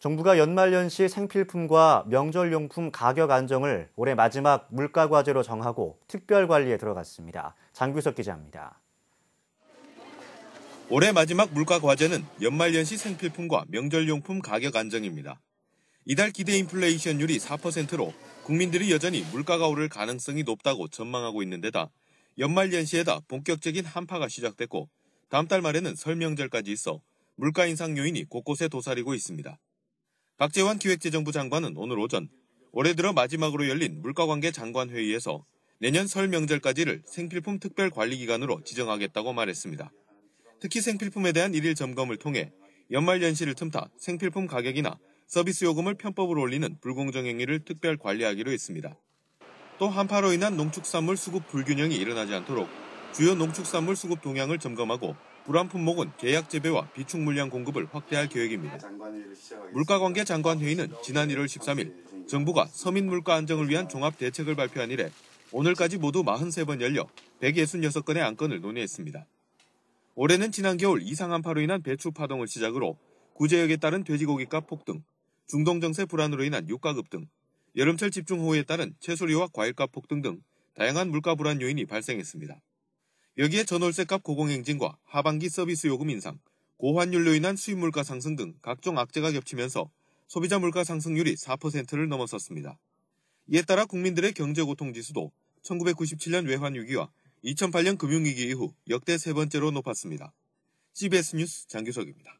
정부가 연말연시 생필품과 명절용품 가격 안정을 올해 마지막 물가과제로 정하고 특별관리에 들어갔습니다. 장규석 기자입니다. 올해 마지막 물가과제는 연말연시 생필품과 명절용품 가격 안정입니다. 이달 기대 인플레이션율이 4%로 국민들이 여전히 물가가 오를 가능성이 높다고 전망하고 있는 데다 연말연시에다 본격적인 한파가 시작됐고 다음 달 말에는 설명절까지 있어 물가 인상 요인이 곳곳에 도사리고 있습니다. 박재환 기획재정부 장관은 오늘 오전 올해 들어 마지막으로 열린 물가관계 장관회의에서 내년 설 명절까지를 생필품 특별 관리 기간으로 지정하겠다고 말했습니다. 특히 생필품에 대한 일일 점검을 통해 연말 연시를 틈타 생필품 가격이나 서비스 요금을 편법으로 올리는 불공정 행위를 특별 관리하기로 했습니다. 또 한파로 인한 농축산물 수급 불균형이 일어나지 않도록 주요 농축산물 수급 동향을 점검하고 불안 품목은 계약 재배와 비축 물량 공급을 확대할 계획입니다. 물가관계 장관회의는 지난 1월 13일 정부가 서민 물가 안정을 위한 종합 대책을 발표한 이래 오늘까지 모두 43번 열려 166건의 안건을 논의했습니다. 올해는 지난 겨울 이상한 파로 인한 배추 파동을 시작으로 구제역에 따른 돼지고기값 폭등, 중동 정세 불안으로 인한 유가 급등, 여름철 집중호우에 따른 채소류와 과일값 폭등 등 다양한 물가 불안 요인이 발생했습니다. 여기에 전월세값 고공행진과 하반기 서비스 요금 인상, 고환율로 인한 수입물가 상승 등 각종 악재가 겹치면서 소비자 물가 상승률이 4%를 넘어섰습니다. 이에 따라 국민들의 경제 고통 지수도 1997년 외환 위기와 2008년 금융위기 이후 역대 세 번째로 높았습니다. CBS 뉴스 장규석입니다.